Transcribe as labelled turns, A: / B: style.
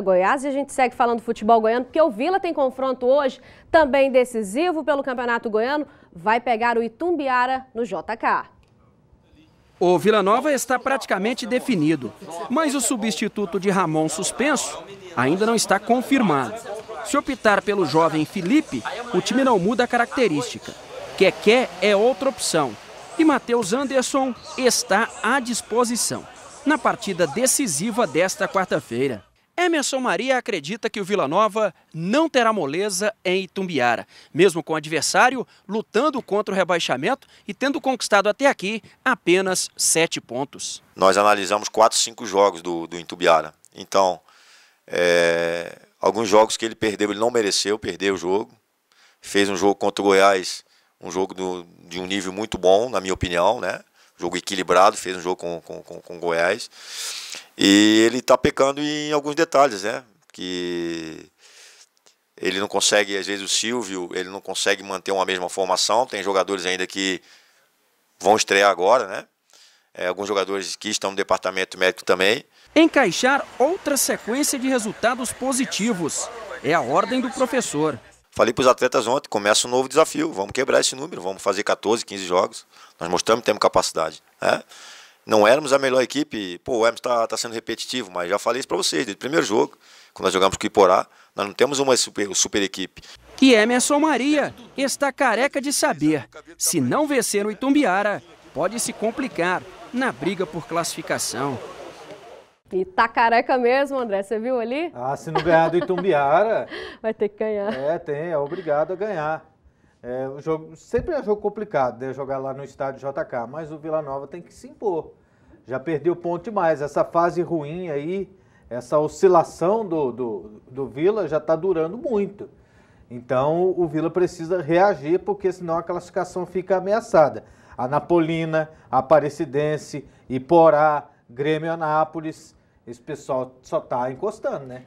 A: Goiás e a gente segue falando futebol goiano, porque o Vila tem confronto hoje, também decisivo pelo Campeonato Goiano, vai pegar o Itumbiara no JK. O Vila Nova está praticamente definido, mas o substituto de Ramon suspenso ainda não está confirmado. Se optar pelo jovem Felipe, o time não muda a característica. Keké é outra opção e Matheus Anderson está à disposição na partida decisiva desta quarta-feira. Emerson Maria acredita que o Vila Nova não terá moleza em Itumbiara, mesmo com o adversário lutando contra o rebaixamento e tendo conquistado até aqui apenas sete pontos.
B: Nós analisamos quatro, cinco jogos do, do Itumbiara. Então, é, alguns jogos que ele perdeu, ele não mereceu perder o jogo. Fez um jogo contra o Goiás, um jogo do, de um nível muito bom, na minha opinião, né? jogo equilibrado, fez um jogo com, com, com, com Goiás. E ele está pecando em alguns detalhes, né? Que ele não consegue, às vezes o Silvio, ele não consegue manter uma mesma formação. Tem jogadores ainda que vão estrear agora, né? É, alguns jogadores que estão no departamento médico também.
A: Encaixar outra sequência de resultados positivos é a ordem do professor.
B: Falei para os atletas ontem, começa um novo desafio, vamos quebrar esse número, vamos fazer 14, 15 jogos. Nós mostramos que temos capacidade. Né? Não éramos a melhor equipe, pô, o Hermes está tá sendo repetitivo, mas já falei isso para vocês, desde o primeiro jogo, quando nós jogamos com o Iporá, nós não temos uma super, super equipe.
A: E Emerson Maria está careca de saber, se não vencer o Itumbiara, pode se complicar na briga por classificação. E tá careca mesmo, André, você viu ali?
C: Ah, se não ganhar do Itumbiara... Vai ter que ganhar. É, tem, é obrigado a ganhar. É, o jogo, sempre é jogo complicado, né, jogar lá no estádio JK, mas o Vila Nova tem que se impor. Já perdeu ponto demais, essa fase ruim aí, essa oscilação do, do, do Vila já está durando muito. Então o Vila precisa reagir, porque senão a classificação fica ameaçada. A Napolina, a Aparecidense, Iporá, Grêmio Anápolis, esse pessoal só tá encostando, né?